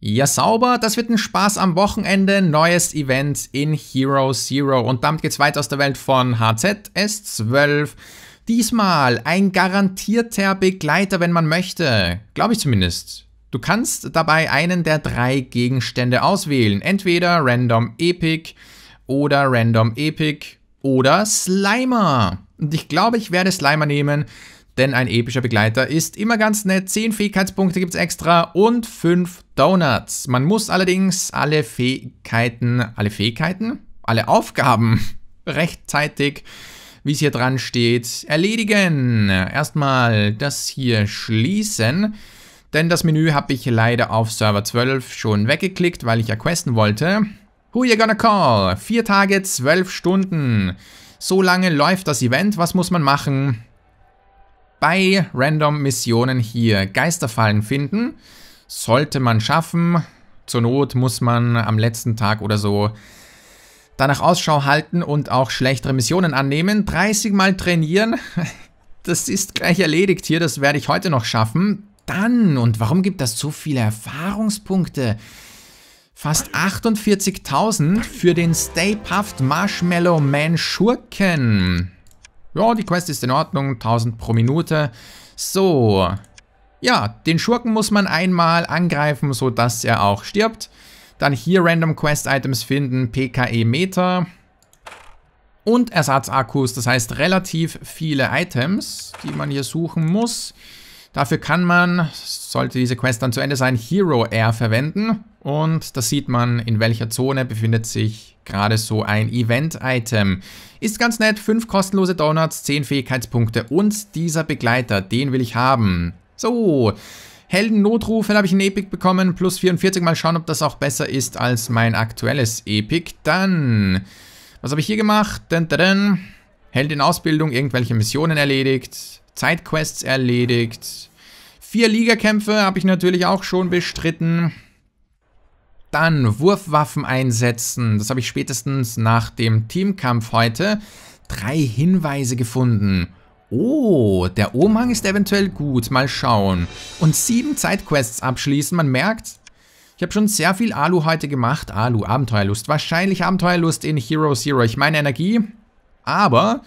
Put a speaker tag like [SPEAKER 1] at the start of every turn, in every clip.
[SPEAKER 1] Ja, sauber. Das wird ein Spaß am Wochenende. Neues Event in Hero Zero. Und damit geht's weiter aus der Welt von HZS12. Diesmal ein garantierter Begleiter, wenn man möchte. Glaube ich zumindest. Du kannst dabei einen der drei Gegenstände auswählen. Entweder Random Epic oder Random Epic oder Slimer. Und ich glaube, ich werde Slimer nehmen, denn ein epischer Begleiter ist immer ganz nett. 10 Fähigkeitspunkte gibt es extra und 5 Donuts. Man muss allerdings alle Fähigkeiten, alle Fähigkeiten, alle Aufgaben rechtzeitig, wie es hier dran steht, erledigen. Erstmal das hier schließen. Denn das Menü habe ich leider auf Server 12 schon weggeklickt, weil ich ja questen wollte. Who you gonna call? 4 Tage, 12 Stunden. So lange läuft das Event. Was muss man machen? bei Random-Missionen hier Geisterfallen finden. Sollte man schaffen. Zur Not muss man am letzten Tag oder so danach Ausschau halten und auch schlechtere Missionen annehmen. 30 Mal trainieren. Das ist gleich erledigt hier. Das werde ich heute noch schaffen. Dann, und warum gibt das so viele Erfahrungspunkte? Fast 48.000 für den Stay Puft Marshmallow Man Schurken. Ja, die Quest ist in Ordnung, 1000 pro Minute. So, ja, den Schurken muss man einmal angreifen, sodass er auch stirbt. Dann hier Random Quest Items finden, PKE Meter und Ersatzakkus, das heißt relativ viele Items, die man hier suchen muss. Dafür kann man, sollte diese Quest dann zu Ende sein, Hero Air verwenden. Und da sieht man, in welcher Zone befindet sich gerade so ein Event-Item. Ist ganz nett, 5 kostenlose Donuts, 10 Fähigkeitspunkte und dieser Begleiter, den will ich haben. So, Helden-Notrufe habe ich ein Epic bekommen, plus 44, mal schauen, ob das auch besser ist als mein aktuelles Epic. Dann, was habe ich hier gemacht? Dun, dun, dun. Held in Ausbildung, irgendwelche Missionen erledigt, Zeitquests erledigt, Vier Ligakämpfe habe ich natürlich auch schon bestritten. Dann Wurfwaffen einsetzen. Das habe ich spätestens nach dem Teamkampf heute. Drei Hinweise gefunden. Oh, der Omang ist eventuell gut. Mal schauen. Und sieben Zeitquests abschließen. Man merkt, ich habe schon sehr viel Alu heute gemacht. Alu, Abenteuerlust. Wahrscheinlich Abenteuerlust in Hero Zero. Ich meine Energie. Aber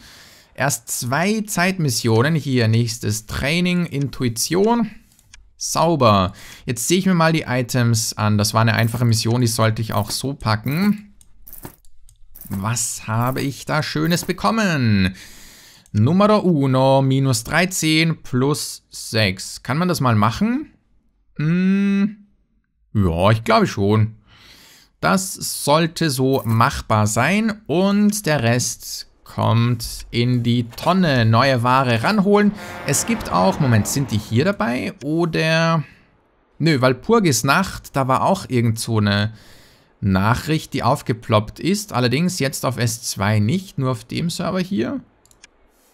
[SPEAKER 1] Erst zwei Zeitmissionen. Hier nächstes Training, Intuition. Sauber. Jetzt sehe ich mir mal die Items an. Das war eine einfache Mission, die sollte ich auch so packen. Was habe ich da Schönes bekommen? Nummer 1, minus 13 plus 6. Kann man das mal machen? Hm, ja, ich glaube schon. Das sollte so machbar sein und der Rest kommt, in die Tonne neue Ware ranholen. Es gibt auch, Moment, sind die hier dabei? Oder... Nö, Walpurgis Nacht, da war auch irgend so eine Nachricht, die aufgeploppt ist. Allerdings jetzt auf S2 nicht, nur auf dem Server hier.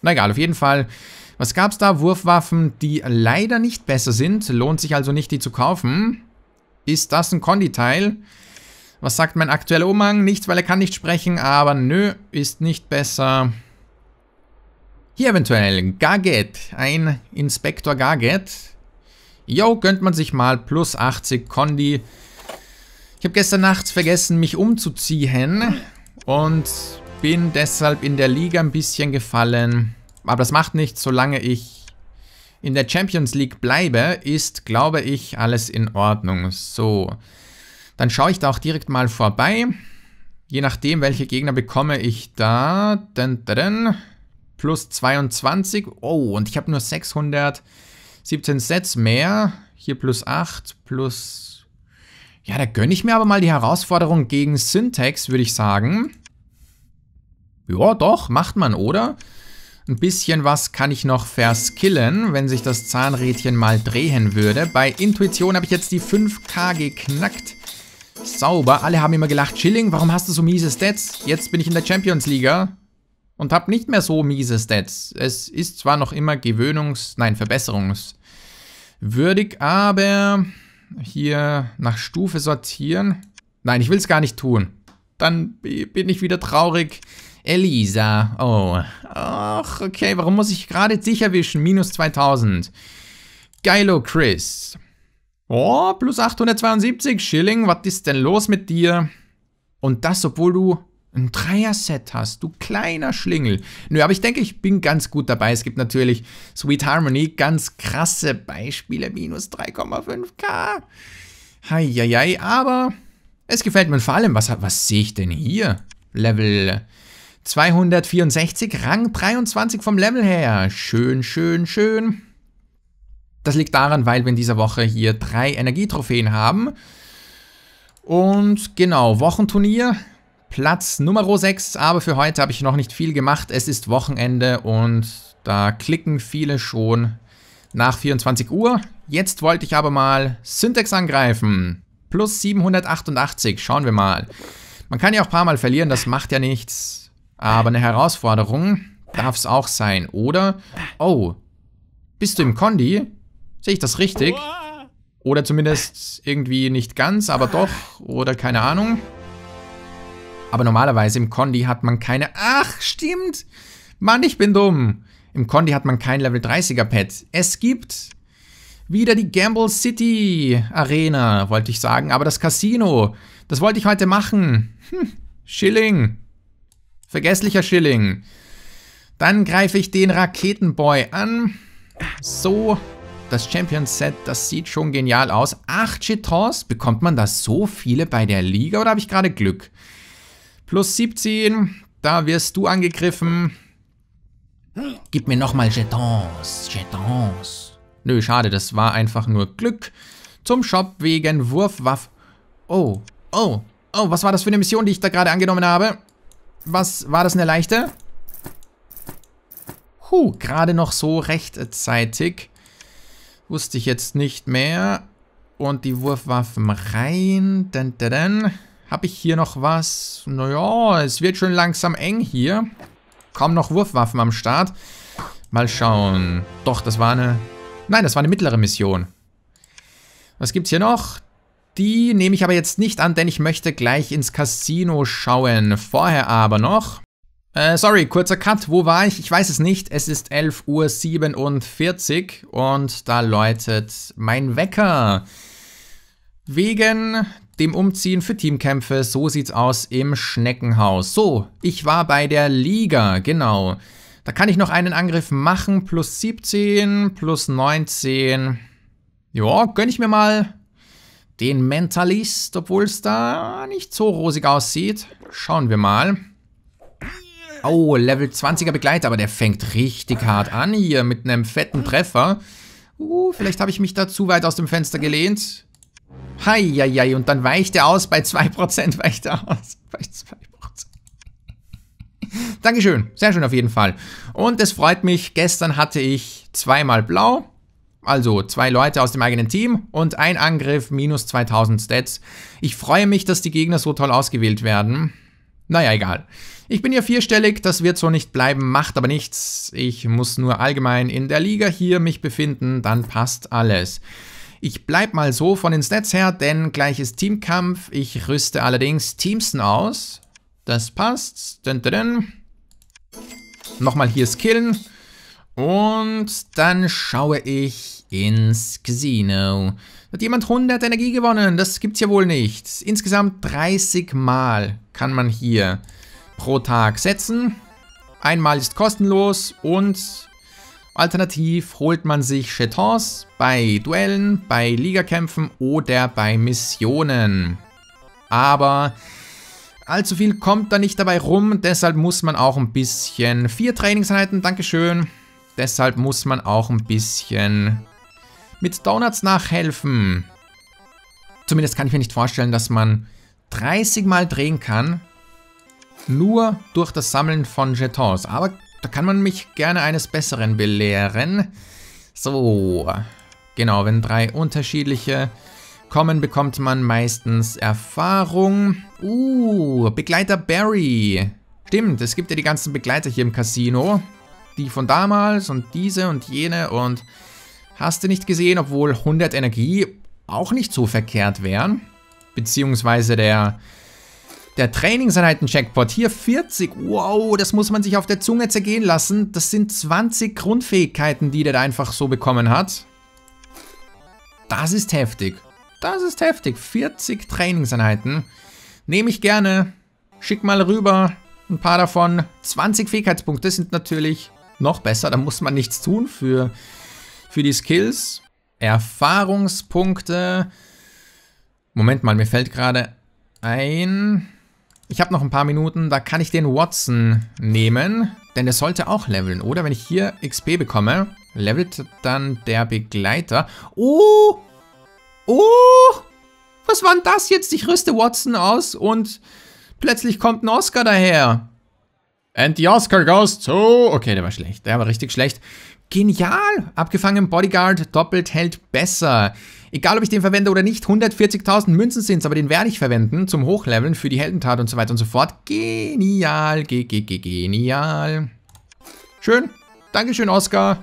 [SPEAKER 1] Na egal, auf jeden Fall. Was gab's da? Wurfwaffen, die leider nicht besser sind. Lohnt sich also nicht, die zu kaufen. Ist das ein Konditeil? teil was sagt mein aktueller Umhang? Nichts, weil er kann nicht sprechen, aber nö, ist nicht besser. Hier eventuell Gaget, ein Inspektor Gaget. Yo, gönnt man sich mal plus 80 Kondi. Ich habe gestern Nacht vergessen, mich umzuziehen und bin deshalb in der Liga ein bisschen gefallen. Aber das macht nichts, solange ich in der Champions League bleibe, ist, glaube ich, alles in Ordnung. So, dann schaue ich da auch direkt mal vorbei. Je nachdem, welche Gegner bekomme ich da. Dun, dun, dun. Plus 22. Oh, und ich habe nur 617 Sets mehr. Hier plus 8, plus... Ja, da gönne ich mir aber mal die Herausforderung gegen Syntax, würde ich sagen. Ja, doch, macht man, oder? Ein bisschen was kann ich noch verskillen, wenn sich das Zahnrädchen mal drehen würde. Bei Intuition habe ich jetzt die 5K geknackt. Sauber. Alle haben immer gelacht. Chilling, warum hast du so miese Stats? Jetzt bin ich in der Champions League und habe nicht mehr so miese Stats. Es ist zwar noch immer gewöhnungs-, nein, verbesserungswürdig, aber hier nach Stufe sortieren. Nein, ich will es gar nicht tun. Dann bin ich wieder traurig. Elisa. Oh. Ach, okay. Warum muss ich gerade dich erwischen? Minus 2000. Geilo Chris. Oh, plus 872 Schilling, was ist denn los mit dir? Und das, obwohl du ein Dreier-Set hast, du kleiner Schlingel. Nö, aber ich denke, ich bin ganz gut dabei. Es gibt natürlich Sweet Harmony, ganz krasse Beispiele, minus 3,5k. Heieiei, aber es gefällt mir vor allem. Was, was sehe ich denn hier? Level 264, Rang 23 vom Level her. Schön, schön, schön. Das liegt daran, weil wir in dieser Woche hier drei Energietrophäen haben. Und genau, Wochenturnier, Platz Nummer 6, aber für heute habe ich noch nicht viel gemacht. Es ist Wochenende und da klicken viele schon nach 24 Uhr. Jetzt wollte ich aber mal Syntax angreifen. Plus 788, schauen wir mal. Man kann ja auch ein paar Mal verlieren, das macht ja nichts. Aber eine Herausforderung darf es auch sein, oder? Oh, bist du im Kondi? Sehe ich das richtig? Oder zumindest irgendwie nicht ganz, aber doch. Oder keine Ahnung. Aber normalerweise im Kondi hat man keine... Ach, stimmt! Mann, ich bin dumm. Im Kondi hat man kein Level 30er Pad. Es gibt wieder die Gamble City Arena, wollte ich sagen. Aber das Casino, das wollte ich heute machen. Hm, Schilling. Vergesslicher Schilling. Dann greife ich den Raketenboy an. So das Champions Set, das sieht schon genial aus. Acht Chitons, bekommt man da so viele bei der Liga oder habe ich gerade Glück? Plus 17, da wirst du angegriffen. Gib mir nochmal Jetons, Jetons. Nö, schade, das war einfach nur Glück. Zum Shop wegen Wurfwaff. Oh, oh, oh, was war das für eine Mission, die ich da gerade angenommen habe? Was, war das eine leichte? Huh, gerade noch so rechtzeitig. Wusste ich jetzt nicht mehr. Und die Wurfwaffen rein. Dann, dann, dann. Habe ich hier noch was? Naja, es wird schon langsam eng hier. Kaum noch Wurfwaffen am Start. Mal schauen. Doch, das war eine... Nein, das war eine mittlere Mission. Was gibt's hier noch? Die nehme ich aber jetzt nicht an, denn ich möchte gleich ins Casino schauen. Vorher aber noch äh, sorry, kurzer Cut. Wo war ich? Ich weiß es nicht. Es ist 11.47 Uhr und da läutet mein Wecker. Wegen dem Umziehen für Teamkämpfe. So sieht's aus im Schneckenhaus. So, ich war bei der Liga, genau. Da kann ich noch einen Angriff machen. Plus 17, plus 19. Ja, gönn ich mir mal den Mentalist, obwohl es da nicht so rosig aussieht. Schauen wir mal. Oh, Level 20er Begleiter, aber der fängt richtig hart an hier mit einem fetten Treffer. Uh, vielleicht habe ich mich da zu weit aus dem Fenster gelehnt. Hei, Heieiei, und dann weicht er aus, bei 2% weicht er aus. Bei 2%. Dankeschön, sehr schön auf jeden Fall. Und es freut mich, gestern hatte ich zweimal blau, also zwei Leute aus dem eigenen Team und ein Angriff minus 2000 Stats. Ich freue mich, dass die Gegner so toll ausgewählt werden. Naja, egal. Ich bin ja vierstellig, das wird so nicht bleiben, macht aber nichts. Ich muss nur allgemein in der Liga hier mich befinden, dann passt alles. Ich bleib mal so von den Stats her, denn gleich ist Teamkampf. Ich rüste allerdings Teamsten aus. Das passt. Dun, dun, dun. Nochmal hier skillen. Und dann schaue ich ins Casino. Hat jemand 100 Energie gewonnen? Das gibt's ja wohl nicht. Insgesamt 30 Mal kann man hier pro Tag setzen. Einmal ist kostenlos und alternativ holt man sich Chetons bei Duellen, bei Ligakämpfen oder bei Missionen. Aber allzu viel kommt da nicht dabei rum, deshalb muss man auch ein bisschen... Vier Trainingseinheiten, Dankeschön. Deshalb muss man auch ein bisschen mit Donuts nachhelfen. Zumindest kann ich mir nicht vorstellen, dass man 30 Mal drehen kann nur durch das Sammeln von Jetons. Aber da kann man mich gerne eines Besseren belehren. So, genau, wenn drei unterschiedliche kommen, bekommt man meistens Erfahrung. Uh, Begleiter Barry. Stimmt, es gibt ja die ganzen Begleiter hier im Casino. Die von damals und diese und jene und hast du nicht gesehen, obwohl 100 Energie auch nicht so verkehrt wären. Beziehungsweise der der Trainingseinheiten-Checkpot, hier 40, wow, das muss man sich auf der Zunge zergehen lassen. Das sind 20 Grundfähigkeiten, die der da einfach so bekommen hat. Das ist heftig. Das ist heftig. 40 Trainingseinheiten. Nehme ich gerne. Schick mal rüber. Ein paar davon. 20 Fähigkeitspunkte sind natürlich noch besser. Da muss man nichts tun für, für die Skills. Erfahrungspunkte. Moment mal, mir fällt gerade ein. Ich habe noch ein paar Minuten, da kann ich den Watson nehmen, denn der sollte auch leveln, oder? Wenn ich hier XP bekomme, levelt dann der Begleiter. Oh! Oh! Was war denn das jetzt? Ich rüste Watson aus und plötzlich kommt ein Oscar daher. And the Oscar goes to... Okay, der war schlecht. Der war richtig schlecht. Genial! Abgefangen Bodyguard, doppelt hält besser. Egal, ob ich den verwende oder nicht, 140.000 Münzen sind es, aber den werde ich verwenden zum Hochleveln für die Heldentat und so weiter und so fort. Genial, ge ge ge genial. Schön. Dankeschön, Oscar.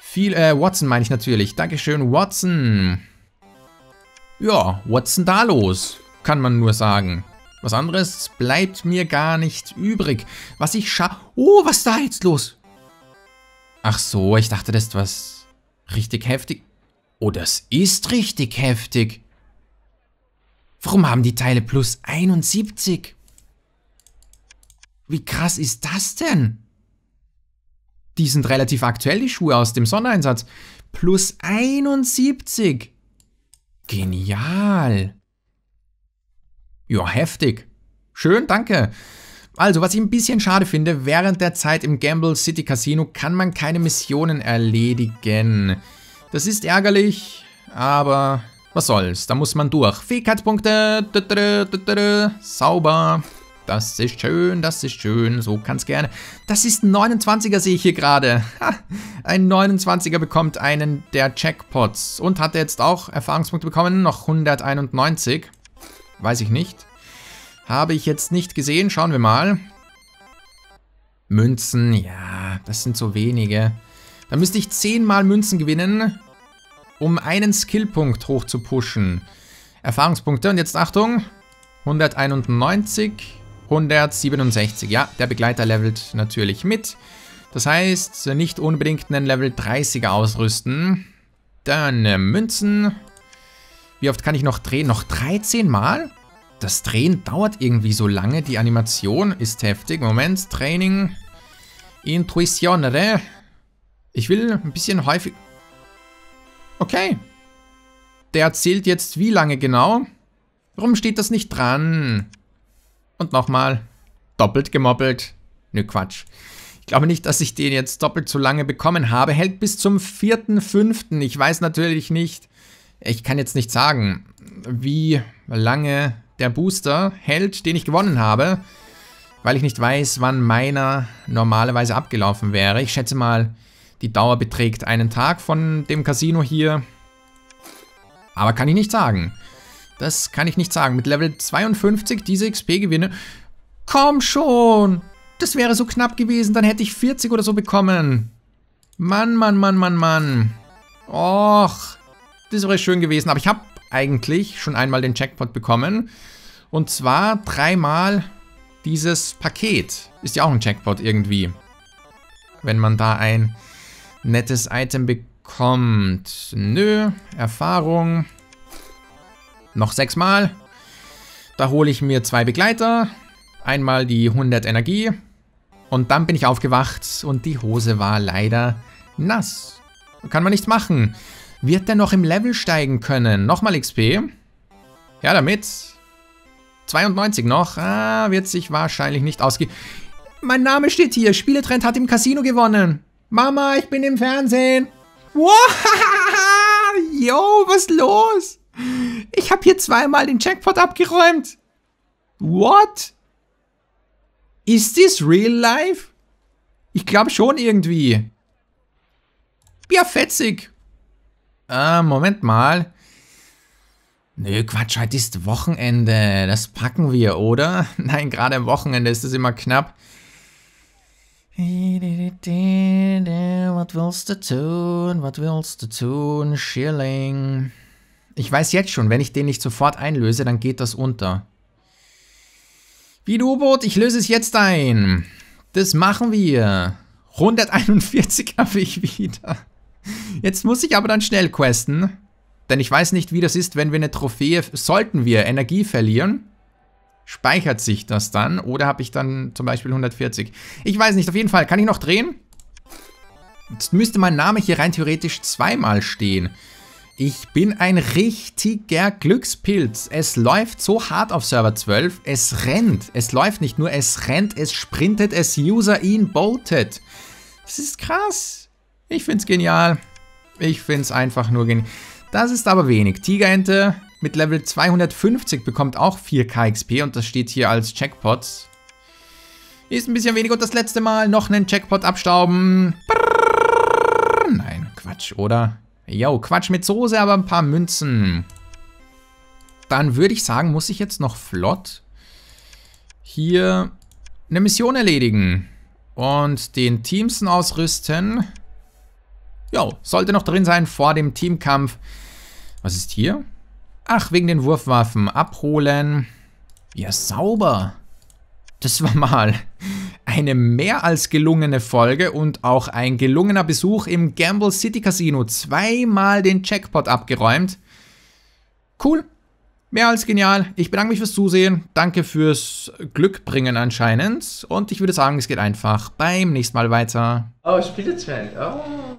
[SPEAKER 1] Viel, äh, Watson meine ich natürlich. Dankeschön, Watson. Ja, Watson da los? Kann man nur sagen. Was anderes bleibt mir gar nicht übrig. Was ich scha... Oh, was ist da jetzt los? Ach so, ich dachte, das ist was richtig heftig. Oh, das ist richtig heftig. Warum haben die Teile plus 71? Wie krass ist das denn? Die sind relativ aktuell, die Schuhe aus dem Sondereinsatz. Plus 71. Genial. Ja, heftig. Schön, danke. Also, was ich ein bisschen schade finde, während der Zeit im Gamble City Casino kann man keine Missionen erledigen. Das ist ärgerlich, aber was soll's, da muss man durch. Fähigkeitspunkte, sauber. Das ist schön, das ist schön, so kann's gerne. Das ist ein 29er, sehe ich hier gerade. Ha, ein 29er bekommt einen der Checkpots und hat jetzt auch Erfahrungspunkte bekommen, noch 191. Weiß ich nicht. Habe ich jetzt nicht gesehen. Schauen wir mal. Münzen, ja, das sind so wenige. Da müsste ich zehnmal Münzen gewinnen, um einen Skillpunkt hoch zu pushen. Erfahrungspunkte. Und jetzt Achtung. 191, 167. Ja, der Begleiter levelt natürlich mit. Das heißt, nicht unbedingt einen Level 30er ausrüsten. Dann äh, Münzen. Wie oft kann ich noch drehen? Noch 13 Mal? das Drehen dauert irgendwie so lange. Die Animation ist heftig. Moment, Training. Intuition, oder? Ich will ein bisschen häufig... Okay. Der erzählt jetzt wie lange genau? Warum steht das nicht dran? Und nochmal. Doppelt gemoppelt. Nö, Quatsch. Ich glaube nicht, dass ich den jetzt doppelt so lange bekommen habe. Hält bis zum 4.5. Ich weiß natürlich nicht. Ich kann jetzt nicht sagen, wie lange der Booster hält, den ich gewonnen habe, weil ich nicht weiß, wann meiner normalerweise abgelaufen wäre. Ich schätze mal, die Dauer beträgt einen Tag von dem Casino hier. Aber kann ich nicht sagen. Das kann ich nicht sagen. Mit Level 52 diese XP-Gewinne... Komm schon! Das wäre so knapp gewesen, dann hätte ich 40 oder so bekommen. Mann, Mann, Mann, Mann, Mann. Och, das wäre schön gewesen. Aber ich habe eigentlich schon einmal den Jackpot bekommen. Und zwar dreimal dieses Paket. Ist ja auch ein Jackpot irgendwie. Wenn man da ein nettes Item bekommt. Nö, Erfahrung. Noch sechsmal. Da hole ich mir zwei Begleiter. Einmal die 100 Energie. Und dann bin ich aufgewacht und die Hose war leider nass. Kann man nichts machen. Wird der noch im Level steigen können? Nochmal XP. Ja, damit. 92 noch. Ah, wird sich wahrscheinlich nicht ausgehen. Mein Name steht hier. Spieletrend hat im Casino gewonnen. Mama, ich bin im Fernsehen. Wow, yo, was los? Ich habe hier zweimal den Jackpot abgeräumt. What? Is this real life? Ich glaube schon irgendwie. Ja, fetzig. Äh, Moment mal. Nö, Quatsch, heute ist Wochenende. Das packen wir, oder? Nein, gerade am Wochenende ist es immer knapp. Was willst du tun? Was willst du tun? Schilling. Ich weiß jetzt schon, wenn ich den nicht sofort einlöse, dann geht das unter. Wie du U-Boot, ich löse es jetzt ein. Das machen wir. 141 habe ich wieder. Jetzt muss ich aber dann schnell questen. Denn ich weiß nicht, wie das ist, wenn wir eine Trophäe... Sollten wir Energie verlieren, speichert sich das dann? Oder habe ich dann zum Beispiel 140? Ich weiß nicht, auf jeden Fall. Kann ich noch drehen? Jetzt müsste mein Name hier rein theoretisch zweimal stehen. Ich bin ein richtiger Glückspilz. Es läuft so hart auf Server 12. Es rennt. Es läuft nicht nur, es rennt, es sprintet, es User in boatet. Das ist krass. Ich finde es genial. Ich finde es einfach nur genial. Das ist aber wenig. Tigerente mit Level 250 bekommt auch 4k XP und das steht hier als Checkpot. Ist ein bisschen wenig und das letzte Mal noch einen Checkpot abstauben. Brrr, nein, Quatsch, oder? Yo, Quatsch mit Soße, aber ein paar Münzen. Dann würde ich sagen, muss ich jetzt noch flott hier eine Mission erledigen und den Teamsen ausrüsten. Jo, sollte noch drin sein vor dem Teamkampf. Was ist hier? Ach, wegen den Wurfwaffen. Abholen. Ja, sauber. Das war mal eine mehr als gelungene Folge und auch ein gelungener Besuch im Gamble City Casino. Zweimal den Jackpot abgeräumt. Cool. Mehr als genial. Ich bedanke mich fürs Zusehen. Danke fürs Glückbringen anscheinend. Und ich würde sagen, es geht einfach beim nächsten Mal weiter. Oh, Spielezeit. Oh.